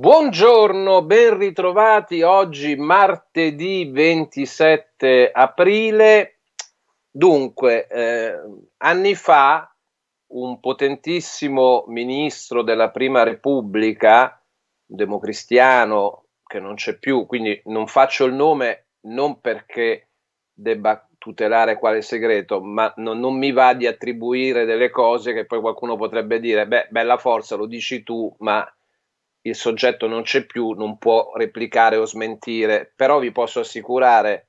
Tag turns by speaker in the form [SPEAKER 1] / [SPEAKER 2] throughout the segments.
[SPEAKER 1] Buongiorno, ben ritrovati oggi martedì 27 aprile. Dunque, eh, anni fa un potentissimo ministro della Prima Repubblica, un democristiano che non c'è più, quindi non faccio il nome non perché debba tutelare quale segreto, ma non, non, mi va di attribuire delle cose che poi qualcuno potrebbe dire, beh, bella forza, lo dici tu, ma il soggetto non c'è più, non può replicare o smentire, però vi posso assicurare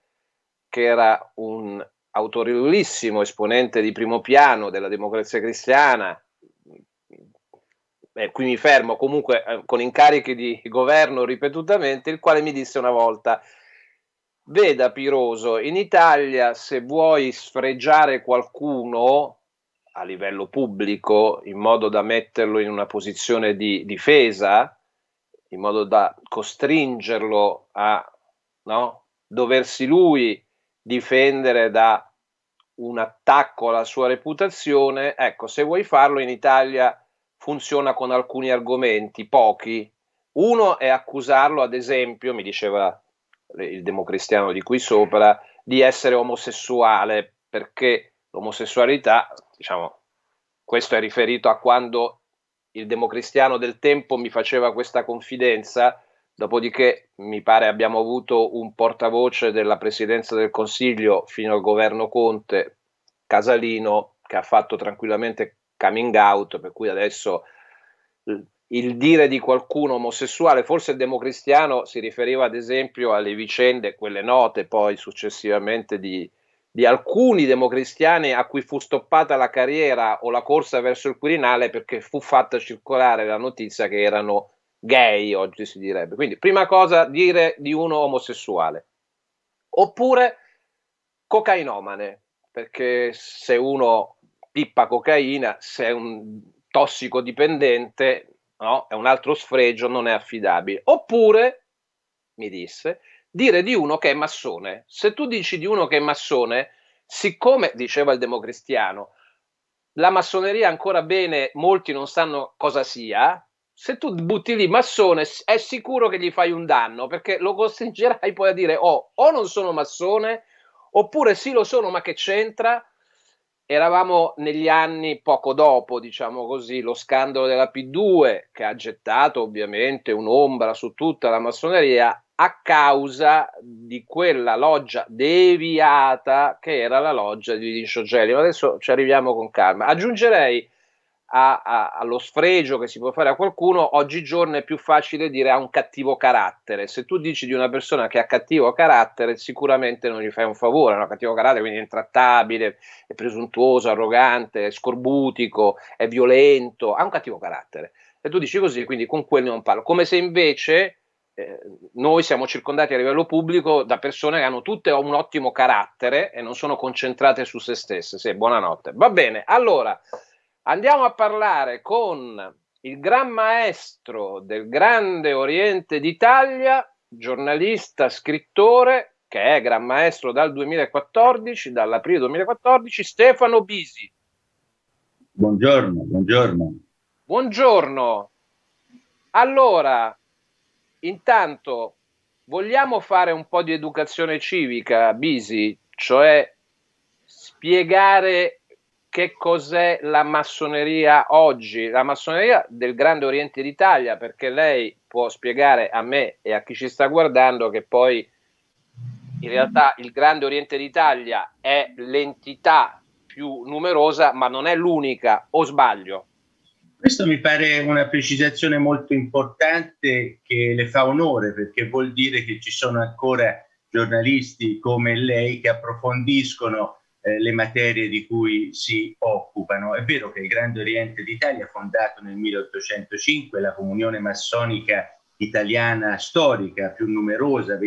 [SPEAKER 1] che era un autorevolissimo esponente di primo piano della democrazia cristiana, e qui mi fermo comunque eh, con incarichi di governo ripetutamente, il quale mi disse una volta, veda Piroso, in Italia se vuoi sfregiare qualcuno a livello pubblico in modo da metterlo in una posizione di difesa, in modo da costringerlo a no, doversi lui difendere da un attacco alla sua reputazione, ecco, se vuoi farlo in Italia funziona con alcuni argomenti, pochi. Uno è accusarlo, ad esempio, mi diceva il democristiano di qui sopra, di essere omosessuale, perché l'omosessualità, diciamo, questo è riferito a quando il democristiano del tempo mi faceva questa confidenza, dopodiché mi pare abbiamo avuto un portavoce della Presidenza del Consiglio fino al governo Conte, Casalino, che ha fatto tranquillamente coming out, per cui adesso il dire di qualcuno omosessuale, forse il democristiano si riferiva ad esempio alle vicende, quelle note poi successivamente di, di alcuni democristiani a cui fu stoppata la carriera o la corsa verso il Quirinale perché fu fatta circolare la notizia che erano gay, oggi si direbbe. Quindi, prima cosa, dire di uno omosessuale. Oppure cocainomane, perché se uno pippa cocaina, se è un tossicodipendente, no? è un altro sfregio, non è affidabile. Oppure, mi disse, dire di uno che è massone. Se tu dici di uno che è massone, siccome diceva il democristiano, la massoneria ancora bene, molti non sanno cosa sia. Se tu butti lì massone, è sicuro che gli fai un danno perché lo costringerai poi a dire: Oh, o non sono massone, oppure sì, lo sono, ma che c'entra? Eravamo negli anni poco dopo, diciamo così, lo scandalo della P2 che ha gettato ovviamente un'ombra su tutta la massoneria a causa di quella loggia deviata che era la loggia di Vincenzo Ma adesso ci arriviamo con calma. Aggiungerei a, a, allo sfregio che si può fare a qualcuno, oggigiorno è più facile dire ha un cattivo carattere. Se tu dici di una persona che ha cattivo carattere, sicuramente non gli fai un favore. Ha no? cattivo carattere, quindi è intrattabile, è presuntuoso, arrogante, è scorbutico, è violento, ha un cattivo carattere. E tu dici così, quindi con quello non parlo. Come se invece eh, noi siamo circondati a livello pubblico da persone che hanno tutte un ottimo carattere e non sono concentrate su se stesse. Sì, buonanotte. Va bene, allora andiamo a parlare con il gran maestro del grande Oriente d'Italia, giornalista, scrittore, che è gran maestro dal 2014, dall'aprile 2014, Stefano Bisi.
[SPEAKER 2] Buongiorno, buongiorno.
[SPEAKER 1] Buongiorno. Allora, Intanto vogliamo fare un po' di educazione civica, Bisi, cioè spiegare che cos'è la massoneria oggi, la massoneria del Grande Oriente d'Italia, perché lei può spiegare a me e a chi ci sta guardando che poi in realtà il Grande Oriente d'Italia è l'entità più numerosa, ma non è l'unica, o sbaglio?
[SPEAKER 2] Questo mi pare una precisazione molto importante che le fa onore perché vuol dire che ci sono ancora giornalisti come lei che approfondiscono eh, le materie di cui si occupano. È vero che il Grande Oriente d'Italia, fondato nel 1805, la comunione massonica italiana storica più numerosa, 23.000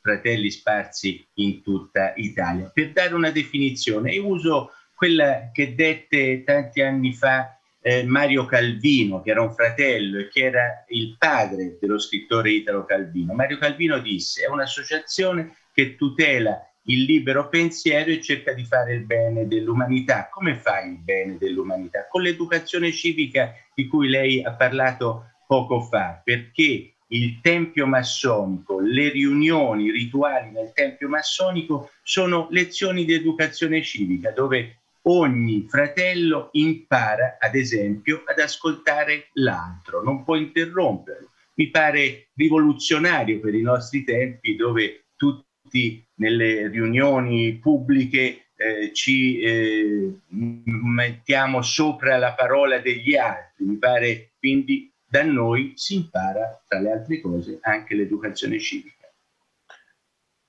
[SPEAKER 2] fratelli sparsi in tutta Italia. Per dare una definizione, io uso quella che dette tanti anni fa eh, Mario Calvino, che era un fratello e che era il padre dello scrittore Italo Calvino. Mario Calvino disse è un'associazione che tutela il libero pensiero e cerca di fare il bene dell'umanità. Come fa il bene dell'umanità? Con l'educazione civica di cui lei ha parlato poco fa, perché il tempio massonico, le riunioni rituali nel tempio massonico sono lezioni di educazione civica dove ogni fratello impara, ad esempio, ad ascoltare l'altro, non può interromperlo. Mi pare rivoluzionario per i nostri tempi dove tutti nelle riunioni pubbliche eh, ci eh, mettiamo sopra la parola degli altri. Mi pare quindi da noi si impara, tra le altre cose, anche l'educazione civica.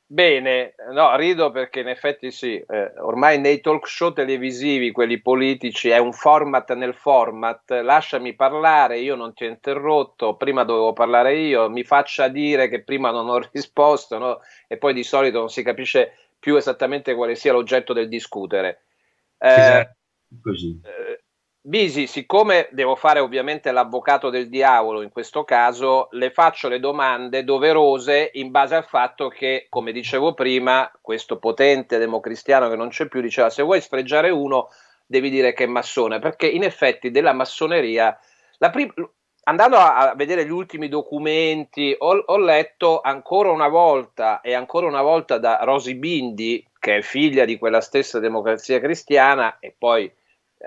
[SPEAKER 1] Bene, no, rido perché in effetti sì, eh, ormai nei talk show televisivi, quelli politici, è un format nel format, lasciami parlare, io non ti ho interrotto, prima dovevo parlare io, mi faccia dire che prima non ho risposto no? e poi di solito non si capisce più esattamente quale sia l'oggetto del discutere. Eh, esatto. Così. Eh, Bisi, siccome devo fare ovviamente l'avvocato del diavolo in questo caso, le faccio le domande doverose in base al fatto che, come dicevo prima, questo potente democristiano che non c'è più diceva se vuoi sfregiare uno devi dire che è massone, perché in effetti della massoneria, prim- andando a vedere gli ultimi documenti, ho, ho letto ancora una volta e ancora una volta da Rosy Bindi, che è figlia di quella stessa democrazia cristiana e poi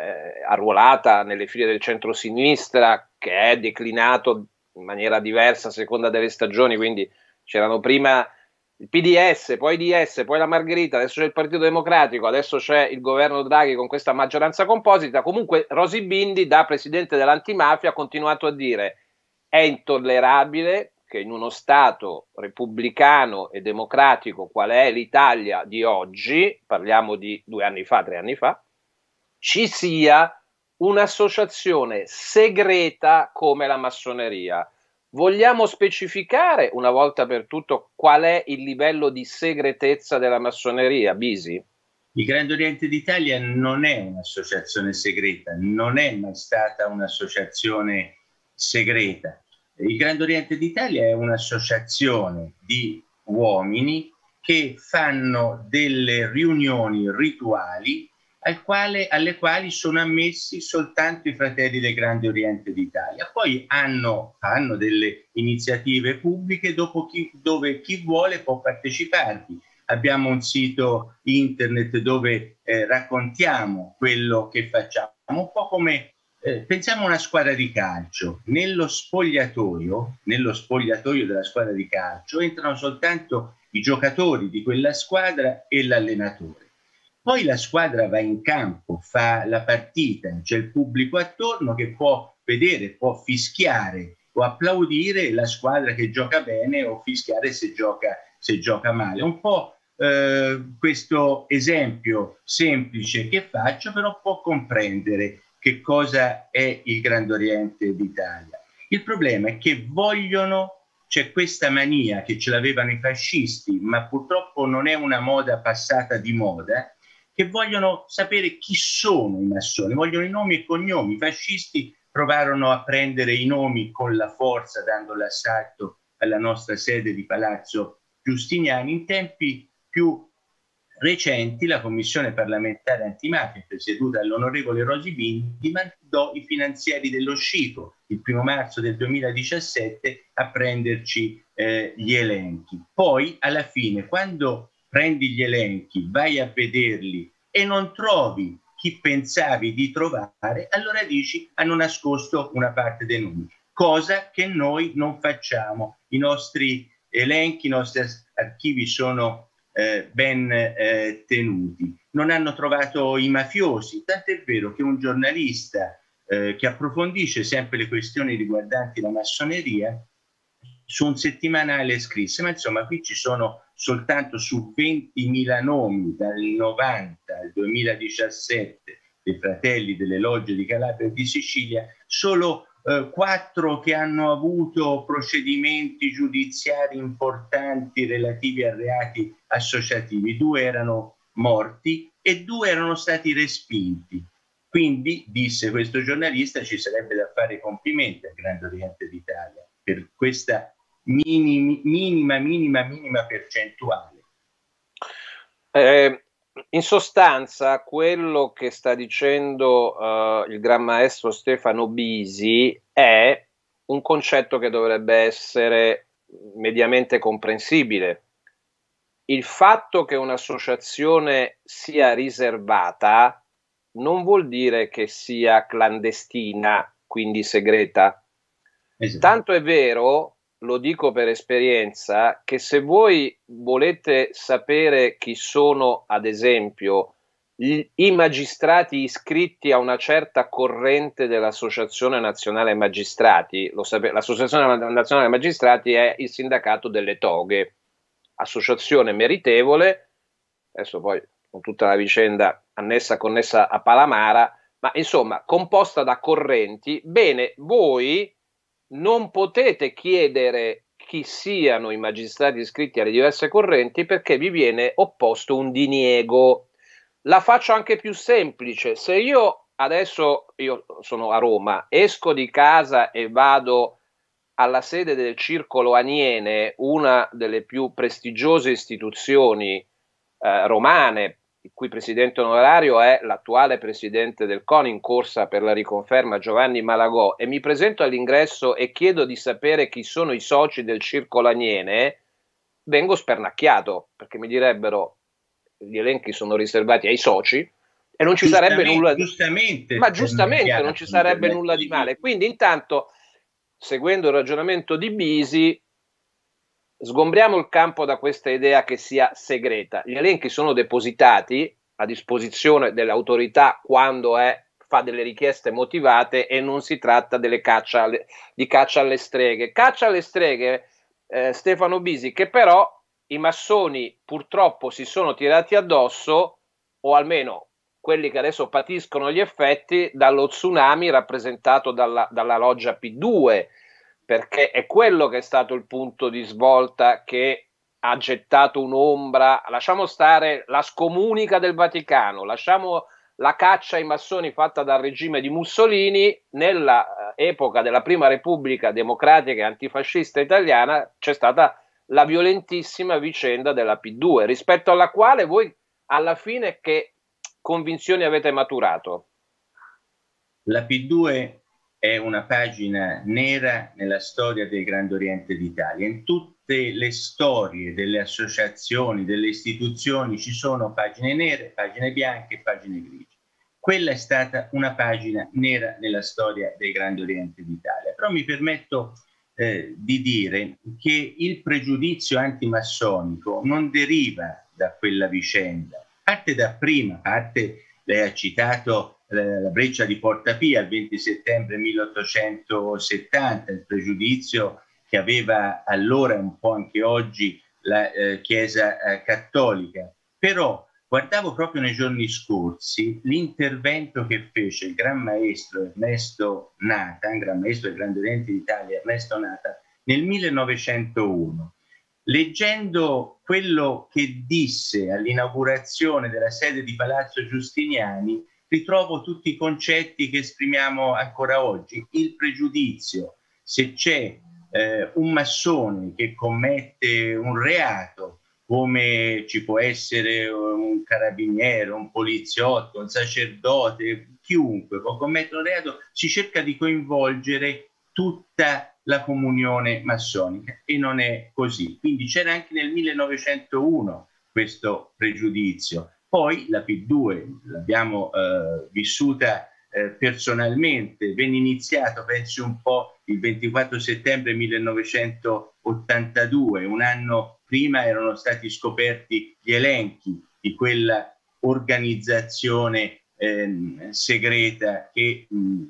[SPEAKER 1] eh, arruolata nelle file del centro-sinistra, che è declinato in maniera diversa a seconda delle stagioni, quindi c'erano prima il PDS, poi DS, poi la Margherita, adesso c'è il Partito Democratico, adesso c'è il governo Draghi con questa maggioranza composita. Comunque Rosi Bindi, da presidente dell'antimafia, ha continuato a dire è intollerabile che in uno Stato repubblicano e democratico qual è l'Italia di oggi, parliamo di due anni fa, tre anni fa, ci sia un'associazione segreta come la massoneria. Vogliamo specificare una volta per tutto qual è il livello di segretezza della massoneria, Bisi? Il Grande Oriente
[SPEAKER 2] d'Italia non è un'associazione segreta, non è mai stata un'associazione segreta. Il Grande Oriente d'Italia è un'associazione di uomini che fanno delle riunioni rituali quale, alle quali sono ammessi soltanto i fratelli del Grande Oriente d'Italia. Poi hanno, hanno delle iniziative pubbliche chi, dove chi vuole può parteciparvi. Abbiamo un sito internet dove eh, raccontiamo quello che facciamo, un po' come eh, pensiamo a una squadra di calcio. Nello spogliatoio, nello spogliatoio della squadra di calcio entrano soltanto i giocatori di quella squadra e l'allenatore poi la squadra va in campo, fa la partita, c'è il pubblico attorno che può vedere, può fischiare o applaudire la squadra che gioca bene o fischiare se gioca, se gioca male. Un po' eh, questo esempio semplice che faccio però può comprendere che cosa è il Grande Oriente d'Italia. Il problema è che vogliono, c'è questa mania che ce l'avevano i fascisti, ma purtroppo non è una moda passata di moda, che vogliono sapere chi sono i massoni, vogliono i nomi e cognomi. I fascisti provarono a prendere i nomi con la forza, dando l'assalto alla nostra sede di Palazzo Giustiniani. In tempi più recenti la Commissione parlamentare antimafia, presieduta dall'onorevole Rosi Bindi, mandò i finanzieri dello Scico il primo marzo del 2017 a prenderci eh, gli elenchi. Poi, alla fine, quando prendi gli elenchi, vai a vederli e non trovi chi pensavi di trovare, allora dici hanno nascosto una parte dei nomi, cosa che noi non facciamo. I nostri elenchi, i nostri archivi sono eh, ben eh, tenuti. Non hanno trovato i mafiosi, tant'è vero che un giornalista eh, che approfondisce sempre le questioni riguardanti la massoneria su un settimanale scrisse, ma insomma qui ci sono soltanto su 20.000 nomi dal 90 al 2017 dei fratelli delle logge di Calabria e di Sicilia, solo eh, quattro che hanno avuto procedimenti giudiziari importanti relativi a reati associativi, due erano morti e due erano stati respinti. Quindi, disse questo giornalista, ci sarebbe da fare complimenti al Grande Oriente d'Italia per questa minimi, minima, minima, minima percentuale.
[SPEAKER 1] Eh, in sostanza, quello che sta dicendo eh, il gran maestro Stefano Bisi è un concetto che dovrebbe essere mediamente comprensibile. Il fatto che un'associazione sia riservata non vuol dire che sia clandestina, quindi segreta. Esatto. Tanto è vero lo dico per esperienza, che se voi volete sapere chi sono, ad esempio, gli, i magistrati iscritti a una certa corrente dell'Associazione Nazionale Magistrati, sape- l'Associazione Nazionale Magistrati è il sindacato delle toghe, associazione meritevole, adesso poi con tutta la vicenda annessa, connessa a Palamara, ma insomma composta da correnti, bene, voi non potete chiedere chi siano i magistrati iscritti alle diverse correnti perché vi viene opposto un diniego. La faccio anche più semplice. Se io adesso io sono a Roma, esco di casa e vado alla sede del Circolo Aniene, una delle più prestigiose istituzioni eh, romane il cui presidente onorario è l'attuale presidente del CONI in corsa per la riconferma Giovanni Malagò e mi presento all'ingresso e chiedo di sapere chi sono i soci del Circo Laniene, vengo spernacchiato perché mi direbbero gli elenchi sono riservati ai soci e non ci sarebbe nulla di giustamente, ma giustamente non ci sarebbe nulla di male. Quindi intanto seguendo il ragionamento di Bisi sgombriamo il campo da questa idea che sia segreta. Gli elenchi sono depositati a disposizione dell'autorità quando è, fa delle richieste motivate e non si tratta caccia alle, di caccia alle streghe. Caccia alle streghe, eh, Stefano Bisi, che però i massoni purtroppo si sono tirati addosso, o almeno quelli che adesso patiscono gli effetti, dallo tsunami rappresentato dalla, dalla loggia P2 perché è quello che è stato il punto di svolta che ha gettato un'ombra, lasciamo stare la scomunica del Vaticano, lasciamo la caccia ai massoni fatta dal regime di Mussolini, nell'epoca eh, della prima Repubblica democratica e antifascista italiana c'è stata la violentissima vicenda della P2, rispetto alla quale voi alla fine che convinzioni avete maturato?
[SPEAKER 2] La P2 è una pagina nera nella storia del Grande Oriente d'Italia. In tutte le storie delle associazioni, delle istituzioni ci sono pagine nere, pagine bianche, e pagine grigie. Quella è stata una pagina nera nella storia del Grande Oriente d'Italia. Però mi permetto eh, di dire che il pregiudizio antimassonico non deriva da quella vicenda, parte da prima, parte, lei ha citato la breccia di Porta Pia il 20 settembre 1870, il pregiudizio che aveva allora e un po' anche oggi la eh, Chiesa eh, cattolica. Però guardavo proprio nei giorni scorsi l'intervento che fece il Gran Maestro Ernesto Nata, Gran Maestro del Grande Oriente d'Italia Ernesto Nata, nel 1901. Leggendo quello che disse all'inaugurazione della sede di Palazzo Giustiniani, ritrovo tutti i concetti che esprimiamo ancora oggi. Il pregiudizio, se c'è eh, un massone che commette un reato, come ci può essere un carabiniere, un poliziotto, un sacerdote, chiunque può commettere un reato, si cerca di coinvolgere tutta la comunione massonica e non è così. Quindi c'era anche nel 1901 questo pregiudizio poi la P2 l'abbiamo eh, vissuta eh, personalmente, venne iniziato penso un po' il 24 settembre 1982, un anno prima erano stati scoperti gli elenchi di quella organizzazione ehm, segreta che mh,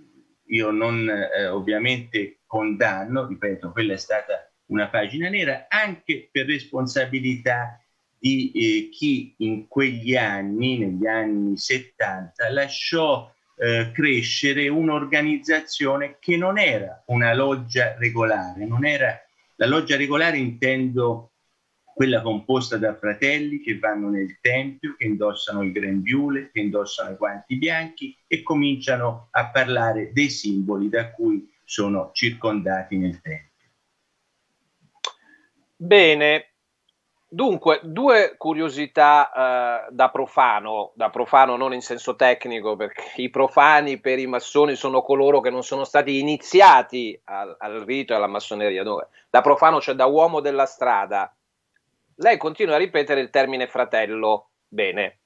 [SPEAKER 2] io non eh, ovviamente condanno, ripeto, quella è stata una pagina nera anche per responsabilità di eh, chi in quegli anni, negli anni 70, lasciò eh, crescere un'organizzazione che non era una loggia regolare, non era la loggia regolare intendo quella composta da fratelli che vanno nel tempio, che indossano il grembiule, che indossano i guanti bianchi e cominciano a parlare dei simboli da cui sono circondati nel tempio.
[SPEAKER 1] Bene, Dunque, due curiosità eh, da, profano, da profano non in senso tecnico, perché i profani per i massoni sono coloro che non sono stati iniziati al, al rito e alla massoneria. No, da profano, cioè da uomo della strada. Lei continua a ripetere il termine fratello. Bene.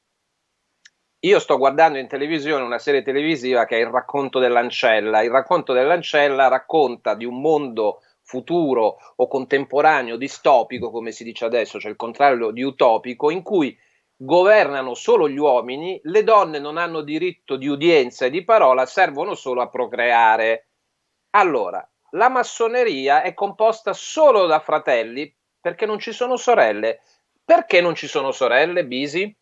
[SPEAKER 1] Io sto guardando in televisione una serie televisiva che è Il racconto dell'ancella. Il racconto dell'ancella racconta di un mondo futuro o contemporaneo distopico, come si dice adesso, cioè il contrario di utopico, in cui governano solo gli uomini, le donne non hanno diritto di udienza e di parola, servono solo a procreare. Allora, la massoneria è composta solo da fratelli perché non ci sono sorelle. Perché non ci sono sorelle, Bisi?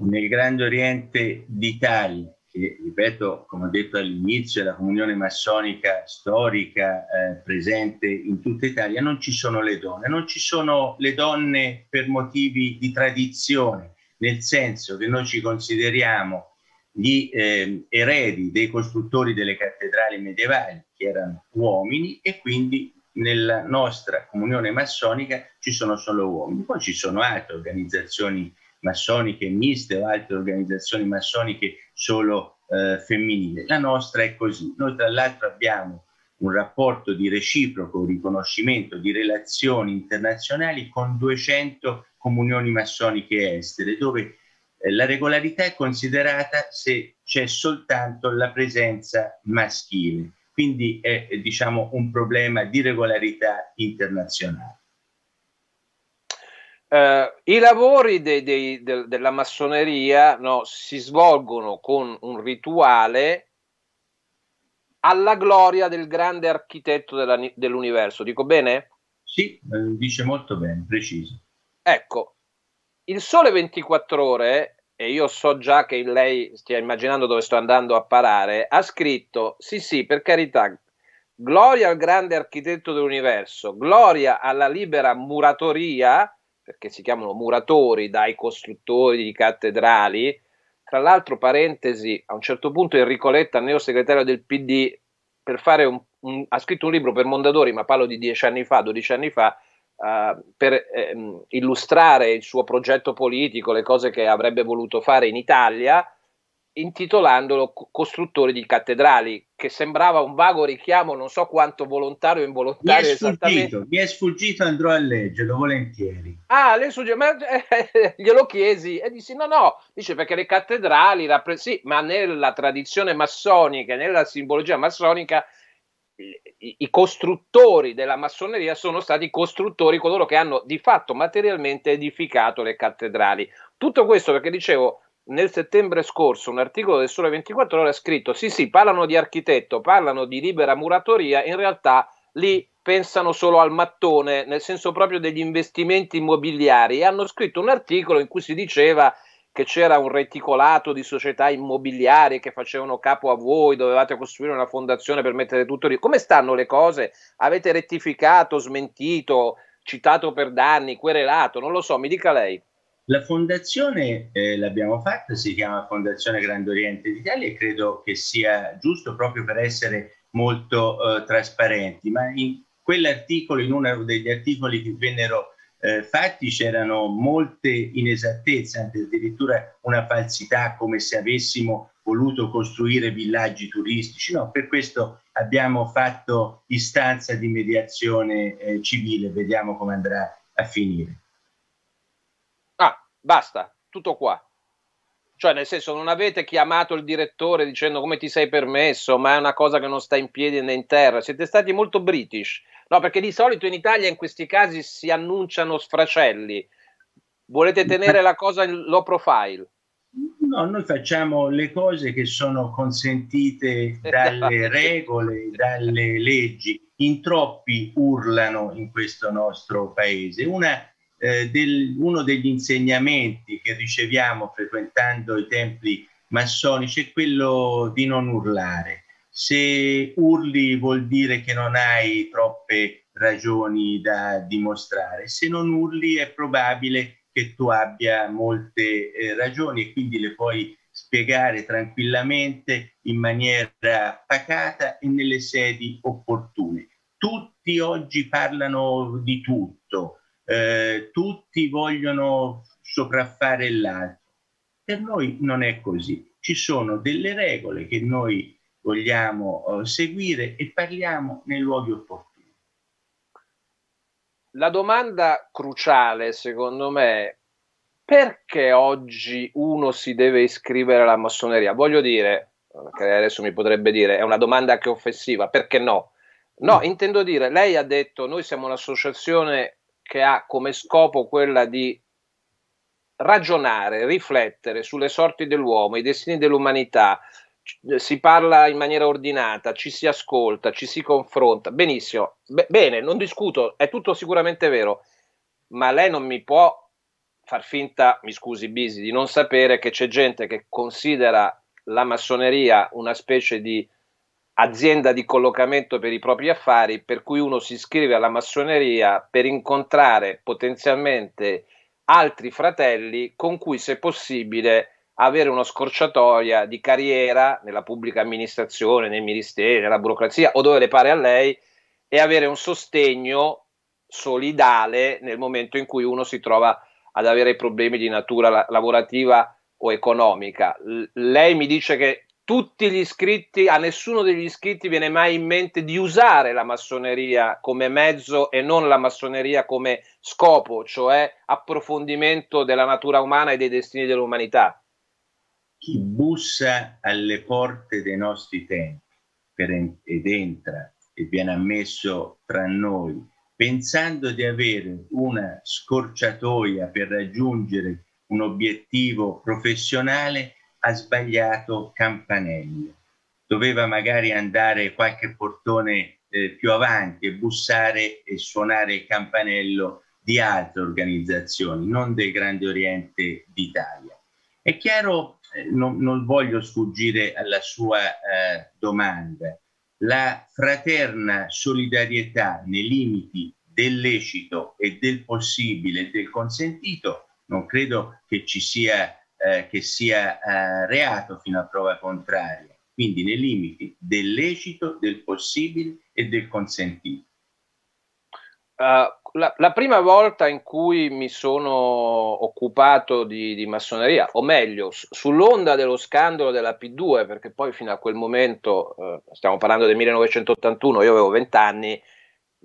[SPEAKER 2] Nel Grande Oriente d'Italia che, ripeto, come ho detto all'inizio, è la comunione massonica storica eh, presente in tutta Italia, non ci sono le donne, non ci sono le donne per motivi di tradizione, nel senso che noi ci consideriamo gli eh, eredi dei costruttori delle cattedrali medievali, che erano uomini, e quindi nella nostra comunione massonica ci sono solo uomini. Poi ci sono altre organizzazioni massoniche miste o altre organizzazioni massoniche solo eh, femminili. La nostra è così. Noi tra l'altro abbiamo un rapporto di reciproco riconoscimento di relazioni internazionali con 200 comunioni massoniche estere, dove eh, la regolarità è considerata se c'è soltanto la presenza maschile. Quindi è diciamo, un problema di regolarità internazionale.
[SPEAKER 1] Eh, I lavori dei, dei, de, della massoneria no, si svolgono con un rituale alla gloria del grande architetto della, dell'universo. Dico bene? Sì,
[SPEAKER 2] eh, dice molto bene, preciso.
[SPEAKER 1] Ecco, il Sole 24 ore, e io so già che lei stia immaginando dove sto andando a parare, ha scritto, sì sì, per carità, gloria al grande architetto dell'universo, gloria alla libera muratoria perché si chiamano muratori dai costruttori di cattedrali. Tra l'altro, parentesi, a un certo punto Enrico Letta, neo segretario del PD, per fare un, un, ha scritto un libro per Mondadori, ma parlo di dieci anni fa, dodici anni fa, uh, per ehm, illustrare il suo progetto politico, le cose che avrebbe voluto fare in Italia intitolandolo Costruttore di cattedrali, che sembrava un vago richiamo, non so quanto volontario o involontario. Mi è, sfuggito, mi è sfuggito, andrò a leggerlo volentieri. Ah, lei sugge- ma, eh, glielo chiesi e disse: No, no, dice perché le cattedrali, rappre- sì, ma nella tradizione massonica, nella simbologia massonica. I, I costruttori della massoneria sono stati costruttori coloro che hanno di fatto materialmente edificato le cattedrali. Tutto questo perché dicevo, nel settembre scorso un articolo del Sole 24 Ore ha scritto sì sì parlano di architetto, parlano di libera muratoria, in realtà lì pensano solo al mattone, nel senso proprio degli investimenti immobiliari e hanno scritto un articolo in cui si diceva che c'era un reticolato di società immobiliari che facevano capo a voi, dovevate costruire una fondazione per mettere tutto lì. Come stanno le cose? Avete rettificato, smentito, citato per danni, querelato? Non lo so, mi dica lei.
[SPEAKER 2] La fondazione eh, l'abbiamo fatta, si chiama Fondazione Grande Oriente d'Italia e credo che sia giusto proprio per essere molto eh, trasparenti, ma in quell'articolo, in uno degli articoli che vennero eh, fatti c'erano molte inesattezze, addirittura una falsità come se avessimo voluto costruire villaggi turistici. No, per questo abbiamo fatto istanza di mediazione eh, civile, vediamo come andrà a finire.
[SPEAKER 1] Basta, tutto qua. Cioè, nel senso, non avete chiamato il direttore dicendo come ti sei permesso, ma è una cosa che non sta in piedi né in terra. Siete stati molto british. No, perché di solito in Italia in questi casi si annunciano sfracelli. Volete tenere la cosa in low profile?
[SPEAKER 2] No, noi facciamo le cose che sono consentite
[SPEAKER 1] dalle regole, dalle leggi.
[SPEAKER 2] In troppi urlano in questo nostro paese. Una eh, del, uno degli insegnamenti che riceviamo frequentando i templi massonici è quello di non urlare. Se urli vuol dire che non hai troppe ragioni da dimostrare, se non urli è probabile che tu abbia molte eh, ragioni e quindi le puoi spiegare tranquillamente in maniera pacata e nelle sedi opportune. Tutti oggi parlano di tutto, eh, tutti vogliono sopraffare l'altro. Per noi non è così. Ci sono delle regole che noi vogliamo eh, seguire e parliamo nei luoghi opportuni.
[SPEAKER 1] La domanda cruciale, secondo me, perché oggi uno si deve iscrivere alla massoneria? Voglio dire, che adesso mi potrebbe dire, è una domanda che è offensiva, perché no? No, intendo dire, lei ha detto, noi siamo un'associazione che ha come scopo quella di ragionare, riflettere sulle sorti dell'uomo, i destini dell'umanità, si parla in maniera ordinata, ci si ascolta, ci si confronta. Benissimo, Be- bene, non discuto, è tutto sicuramente vero, ma lei non mi può far finta, mi scusi Bisi, di non sapere che c'è gente che considera la massoneria una specie di azienda di collocamento per i propri affari, per cui uno si iscrive alla massoneria per incontrare potenzialmente altri fratelli con cui, se possibile, avere una scorciatoia di carriera nella pubblica amministrazione, nei ministeri, nella burocrazia o dove le pare a lei e avere un sostegno solidale nel momento in cui uno si trova ad avere problemi di natura lavorativa o economica. L- lei mi dice che tutti gli iscritti, a nessuno degli iscritti viene mai in mente di usare la massoneria come mezzo e non la massoneria come scopo, cioè approfondimento della natura umana e dei destini dell'umanità.
[SPEAKER 2] Chi bussa alle porte dei nostri tempi en- ed entra e viene ammesso tra noi, pensando di avere una scorciatoia per raggiungere un obiettivo professionale, ha sbagliato campanello. Doveva magari andare qualche portone eh, più avanti e bussare e suonare il campanello di altre organizzazioni, non del Grande Oriente d'Italia. È chiaro, eh, non, non, voglio sfuggire alla sua eh, domanda, la fraterna solidarietà nei limiti del lecito e del possibile e del consentito non credo che ci sia eh, che sia eh, reato fino
[SPEAKER 1] a prova contraria,
[SPEAKER 2] quindi nei limiti del lecito, del possibile e del consentito.
[SPEAKER 1] Uh, la, la, prima volta in cui mi sono occupato di, di massoneria, o meglio, sull'onda dello scandalo della P2, perché poi fino a quel momento, eh, stiamo parlando del 1981, io avevo 20 anni,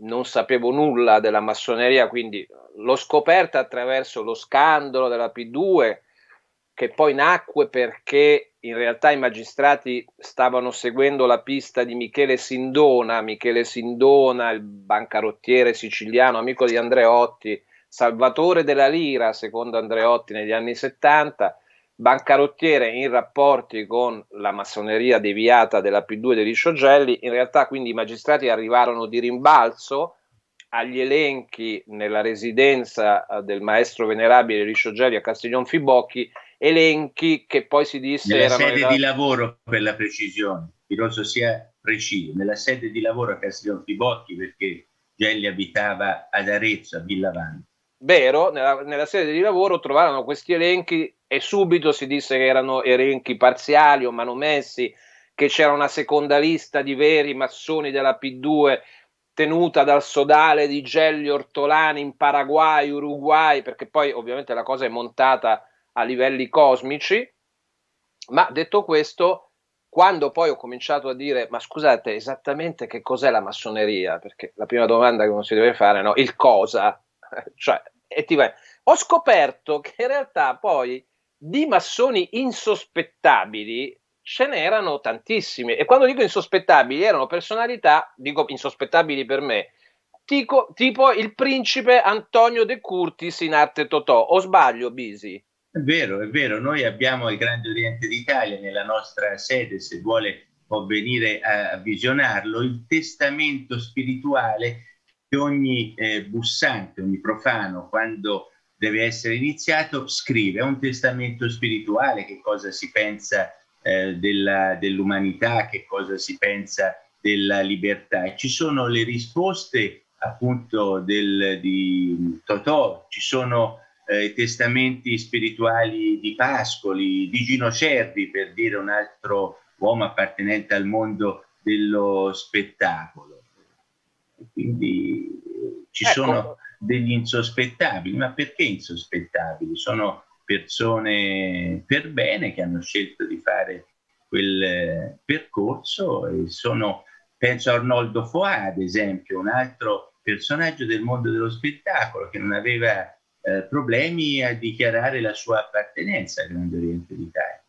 [SPEAKER 1] non sapevo nulla della massoneria, quindi l'ho scoperta attraverso lo scandalo della P2 che poi nacque perché in realtà i magistrati stavano seguendo la pista di Michele Sindona, Michele Sindona, il bancarottiere siciliano, amico di Andreotti, salvatore della lira, secondo Andreotti negli anni 70, bancarottiere in rapporti con la massoneria deviata della P2 di Risciogelli, in realtà quindi i magistrati arrivarono di rimbalzo agli elenchi nella residenza eh, del maestro venerabile Risciogelli a Castiglion Fibocchi elenchi che poi si disse... Nella sede era... di
[SPEAKER 2] lavoro, per la precisione, Piroso sia preciso, nella sede di lavoro a Castiglione Fibocchi perché Gelli abitava ad Arezzo, a Villavante.
[SPEAKER 1] Vero, nella, nella sede di lavoro trovarono questi elenchi e subito si disse che erano elenchi parziali o manomessi, che c'era una seconda lista di veri massoni della P2 tenuta dal sodale di Gelli Ortolani in Paraguay, Uruguay, perché poi ovviamente la cosa è montata a livelli cosmici, ma detto questo, quando poi ho cominciato a dire, ma scusate, esattamente che cos'è la massoneria? Perché la prima domanda che uno si deve fare è no, il cosa. cioè, e ti vai. Ho scoperto che in realtà poi di massoni insospettabili ce n'erano tantissimi. E quando dico insospettabili, erano personalità, dico insospettabili per me, tipo, tipo il principe Antonio De Curtis in arte Totò. O sbaglio, Bisi? È vero, è vero, noi abbiamo il Grande Oriente d'Italia nella
[SPEAKER 2] nostra sede, se vuole può venire a visionarlo, il testamento spirituale che ogni eh, bussante, ogni profano, quando deve essere iniziato, scrive. È un testamento spirituale, che cosa si pensa eh, della, dell'umanità, che cosa si pensa della libertà. E ci sono le risposte appunto del, di Totò, ci sono eh, i testamenti spirituali di Pascoli, di Gino Cervi, per dire un altro uomo appartenente al mondo dello spettacolo. Quindi ci ecco. sono degli insospettabili, ma perché insospettabili? Sono persone per bene che hanno scelto di fare quel eh, percorso e sono, penso a Arnoldo Foà ad esempio, un altro personaggio del mondo dello spettacolo che non aveva eh, problemi a dichiarare la sua appartenenza al Grande Oriente d'Italia.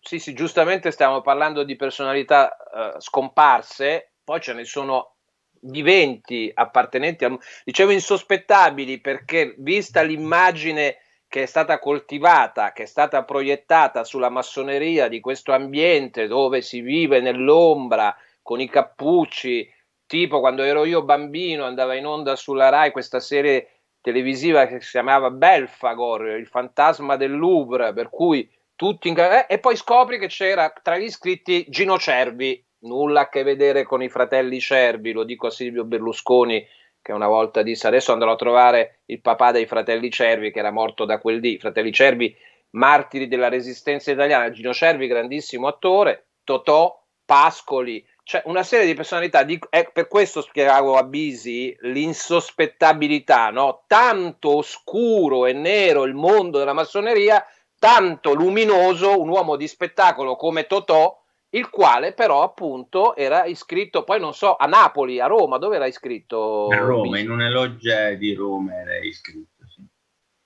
[SPEAKER 1] Sì, sì, giustamente stiamo parlando di personalità eh, scomparse, poi ce ne sono di 20 appartenenti a, dicevo insospettabili perché vista l'immagine che è stata coltivata, che è stata proiettata sulla massoneria di questo ambiente dove si vive nell'ombra con i cappucci, tipo quando ero io bambino andava in onda sulla RAI questa serie televisiva che si chiamava Belfagor, il fantasma del Louvre, per cui tutti in... eh, e poi scopri che c'era tra gli iscritti Gino Cervi, nulla a che vedere con i fratelli Cervi, lo dico a Silvio Berlusconi che una volta disse adesso andrò a trovare il papà dei fratelli Cervi che era morto da quel dì, fratelli Cervi martiri della resistenza italiana, Gino Cervi grandissimo attore, Totò, Pascoli, cioè una serie di personalità, di, eh, per questo spiegavo a Bisi l'insospettabilità, no? tanto oscuro e nero il mondo della massoneria, tanto luminoso un uomo di spettacolo come Totò, il quale però appunto era iscritto, poi non so, a Napoli, a Roma, dove era iscritto? A Roma, Bisi? in
[SPEAKER 2] una loggia di Roma
[SPEAKER 1] era iscritto. Sì.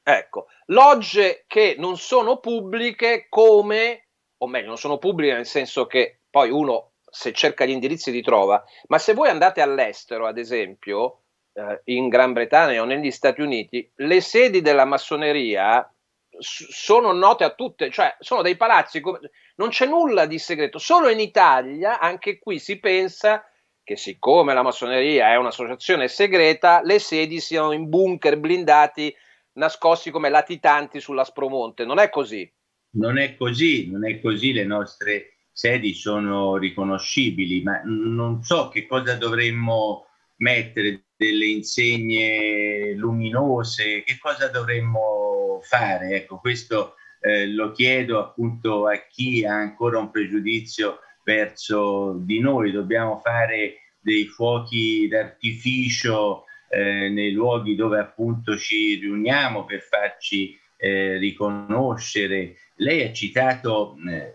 [SPEAKER 1] Ecco, logge che non sono pubbliche come, o meglio, non sono pubbliche nel senso che poi uno se cerca gli indirizzi li trova, ma se voi andate all'estero, ad esempio, eh, in Gran Bretagna o negli Stati Uniti, le sedi della massoneria sono note a tutte, cioè sono dei palazzi, come, non c'è nulla di segreto, solo in Italia, anche qui si pensa che siccome la massoneria è un'associazione segreta, le sedi siano in bunker blindati, nascosti come latitanti sulla Spromonte, non è così.
[SPEAKER 2] Non è così, non è così le nostre sedi sono riconoscibili, ma non so che cosa dovremmo mettere, delle insegne luminose, che cosa dovremmo fare? Ecco, questo eh, lo chiedo appunto a chi ha ancora un pregiudizio verso di noi, dobbiamo fare dei fuochi d'artificio eh, nei luoghi dove appunto ci riuniamo per farci eh, riconoscere. Lei ha citato eh,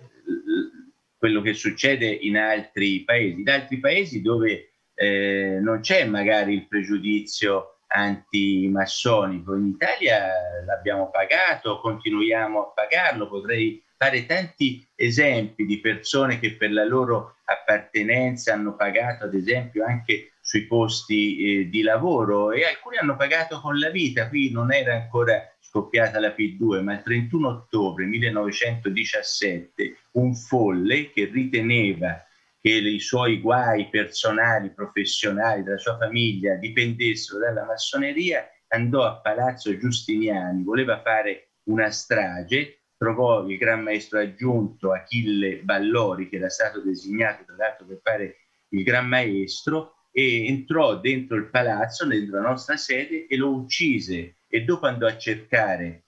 [SPEAKER 2] quello che succede in altri paesi, in altri paesi dove eh, non c'è magari il pregiudizio antimassonico. In Italia l'abbiamo pagato, continuiamo a pagarlo, potrei fare tanti esempi di persone che per la loro appartenenza hanno pagato ad esempio anche sui posti eh, di lavoro e alcuni hanno pagato con la vita, qui non era ancora scoppiata la P2, ma il 31 ottobre 1917 un folle che riteneva che i suoi guai personali, professionali, della sua famiglia dipendessero dalla massoneria, andò a Palazzo Giustiniani, voleva fare una strage, trovò il gran maestro aggiunto Achille Ballori, che era stato designato tra l'altro per fare il gran maestro, e entrò dentro il palazzo, dentro la nostra sede, e lo uccise. E dopo andò a cercare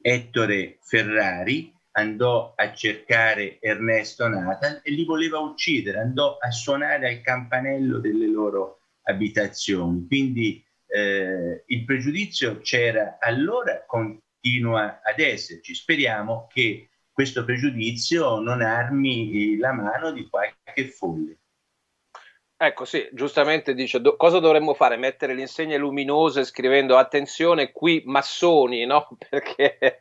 [SPEAKER 2] Ettore Ferrari, andò a cercare Ernesto Nathan e li voleva uccidere, andò a suonare al campanello delle loro abitazioni. Quindi eh, il pregiudizio c'era allora, continua ad esserci. Speriamo che questo pregiudizio non armi la mano di qualche folle.
[SPEAKER 1] Ecco, sì, giustamente dice do, cosa dovremmo fare? Mettere le insegne luminose scrivendo attenzione qui massoni, no? Perché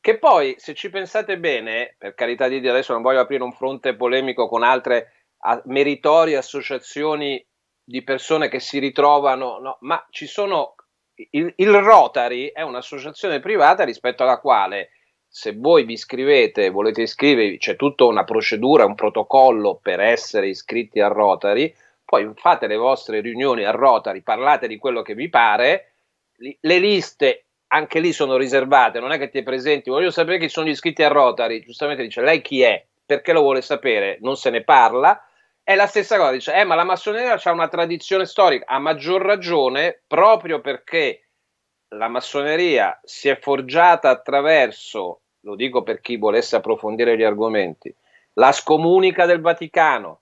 [SPEAKER 1] che poi se ci pensate bene, per carità di Dio, adesso non voglio aprire un fronte polemico con altre a, meritorie associazioni di persone che si ritrovano, no? ma ci sono il, il Rotary è un'associazione privata rispetto alla quale se voi vi iscrivete, volete iscrivervi, c'è tutta una procedura, un protocollo per essere iscritti a Rotary, poi fate le vostre riunioni a Rotary, parlate di quello che vi pare, le liste anche lì sono riservate, non è che ti presenti, voglio sapere chi sono gli iscritti a Rotary, giustamente dice lei chi è, perché lo vuole sapere, non se ne parla, è la stessa cosa, dice eh ma la massoneria ha una tradizione storica, a maggior ragione proprio perché la massoneria si è forgiata attraverso, lo dico per chi volesse approfondire gli argomenti, la scomunica del Vaticano,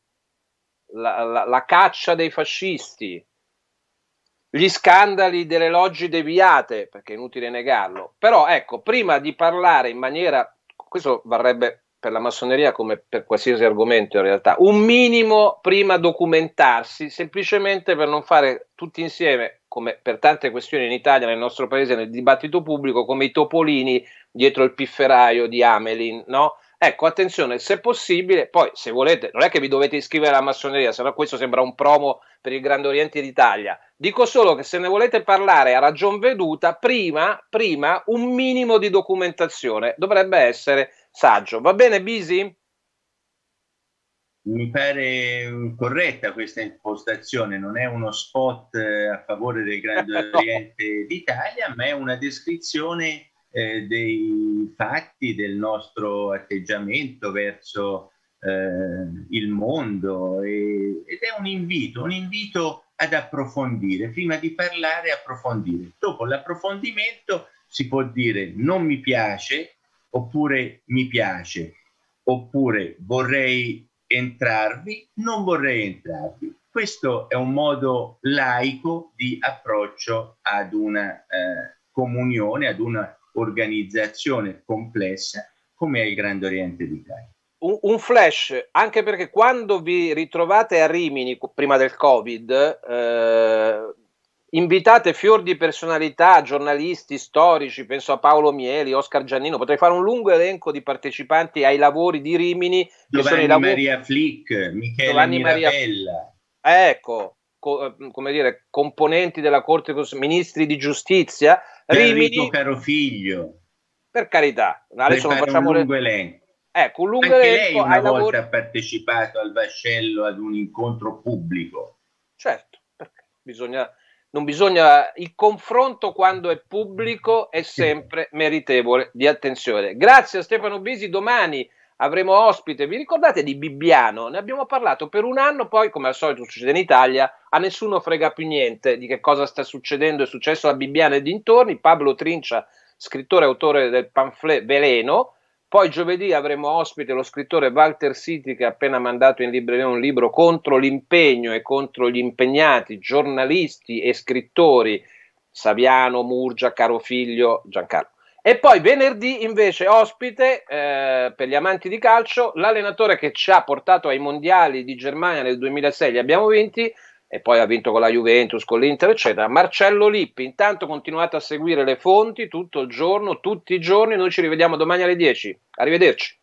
[SPEAKER 1] la, la, la caccia dei fascisti, gli scandali delle logge deviate, perché è inutile negarlo. Però ecco, prima di parlare in maniera, questo varrebbe per la massoneria come per qualsiasi argomento in realtà, un minimo prima documentarsi, semplicemente per non fare tutti insieme come per tante questioni in Italia, nel nostro paese, nel dibattito pubblico, come i topolini dietro il pifferaio di Amelin, no? Ecco, attenzione, se possibile, poi se volete, non è che vi dovete iscrivere alla massoneria, sennò questo sembra un promo per il Grande Oriente d'Italia. Dico solo che se ne volete parlare a ragion veduta, prima, prima un minimo di documentazione dovrebbe essere saggio. Va bene, Bisi? mi pare corretta questa impostazione,
[SPEAKER 2] non è uno spot eh, a favore del Grande Oriente d'Italia, ma è una descrizione eh, dei fatti, del nostro atteggiamento verso eh, il mondo e, ed è un invito, un invito ad approfondire, prima di parlare approfondire. Dopo l'approfondimento si può dire non mi piace oppure mi piace oppure vorrei entrarvi, non vorrei entrarvi. Questo è un modo laico di approccio ad una eh, comunione, ad un'organizzazione complessa come è il Grande Oriente d'Italia.
[SPEAKER 1] Un, un flash, anche perché quando vi ritrovate a Rimini prima del Covid, eh invitate fior di personalità, giornalisti, storici, penso a Paolo Mieli, Oscar Giannino, potrei fare un lungo elenco di partecipanti ai lavori di Rimini. Giovanni lavori... Maria
[SPEAKER 2] Flick, Michele Giovanni Mirabella.
[SPEAKER 1] Maria... Ecco, co- eh, come dire, componenti della Corte Ministri di Giustizia.
[SPEAKER 2] Rimini...
[SPEAKER 1] caro figlio. Per carità, adesso non facciamo... Un lungo le... elenco. Ecco, un lungo Anche elenco. Lei una volta lavori... ha
[SPEAKER 2] partecipato al vascello ad un incontro pubblico.
[SPEAKER 1] Certo, perché bisogna non bisogna il confronto quando è pubblico è sempre meritevole di attenzione. Grazie a Stefano Bisi, domani avremo ospite, vi ricordate di Bibbiano? Ne abbiamo parlato per un anno, poi come al solito succede in Italia, a nessuno frega più niente di che cosa sta succedendo, è successo a Bibbiano e dintorni, Pablo Trincia, scrittore e autore del pamphlet Veleno, poi giovedì avremo ospite lo scrittore Walter City che ha appena mandato in libreria un libro contro l'impegno e contro gli impegnati, giornalisti e scrittori, Saviano, Murgia, Caro Figlio, Giancarlo. E poi venerdì invece ospite eh, per gli amanti di calcio l'allenatore che ci ha portato ai mondiali di Germania nel 2006, li abbiamo vinti, e poi ha vinto con la Juventus, con l'Inter, eccetera. Marcello Lippi, intanto continuate a seguire le fonti tutto il giorno, tutti i giorni, noi ci rivediamo domani alle 10. Arrivederci.